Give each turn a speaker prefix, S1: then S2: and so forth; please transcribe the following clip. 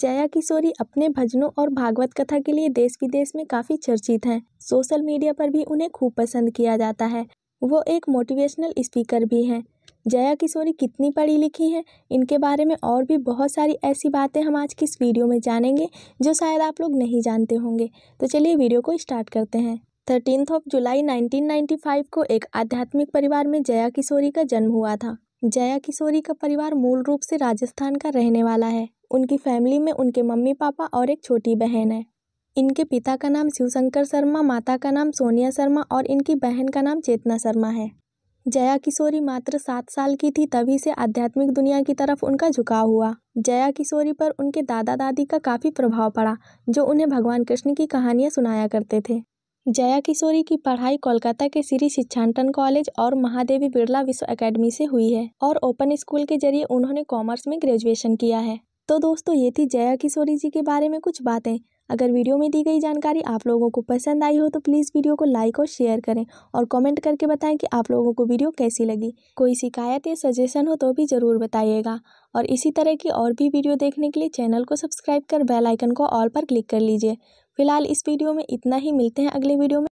S1: जया किशोरी अपने भजनों और भागवत कथा के लिए देश विदेश में काफ़ी चर्चित हैं सोशल मीडिया पर भी उन्हें खूब पसंद किया जाता है वो एक मोटिवेशनल स्पीकर भी हैं जया किशोरी कितनी पढ़ी लिखी हैं इनके बारे में और भी बहुत सारी ऐसी बातें हम आज की इस वीडियो में जानेंगे जो शायद आप लोग नहीं जानते होंगे तो चलिए वीडियो को स्टार्ट करते हैं थर्टीनथ ऑफ जुलाई 1995 को एक आध्यात्मिक परिवार में जया किशोरी का जन्म हुआ था जया किशोरी का परिवार मूल रूप से राजस्थान का रहने वाला है उनकी फैमिली में उनके मम्मी पापा और एक छोटी बहन है इनके पिता का नाम शिवशंकर शर्मा माता का नाम सोनिया शर्मा और इनकी बहन का नाम चेतना शर्मा है जया किशोरी मात्र सात साल की थी तभी से आध्यात्मिक दुनिया की तरफ उनका झुकाव हुआ जया किशोरी पर उनके दादा दादी का काफ़ी प्रभाव पड़ा जो उन्हें भगवान कृष्ण की कहानियाँ सुनाया करते थे जया किशोरी की पढ़ाई कोलकाता के श्री शिक्षांतन कॉलेज और महादेवी बिरला विश्व एकेडमी से हुई है और ओपन स्कूल के जरिए उन्होंने कॉमर्स में ग्रेजुएशन किया है तो दोस्तों ये थी जया किशोरी जी के बारे में कुछ बातें अगर वीडियो में दी गई जानकारी आप लोगों को पसंद आई हो तो प्लीज़ वीडियो को लाइक और शेयर करें और कमेंट करके बताएं कि आप लोगों को वीडियो कैसी लगी कोई शिकायत या सजेशन हो तो भी ज़रूर बताइएगा और इसी तरह की और भी वीडियो देखने के लिए चैनल को सब्सक्राइब कर बेलाइकन को ऑल पर क्लिक कर लीजिए फिलहाल इस वीडियो में इतना ही मिलते हैं अगले वीडियो में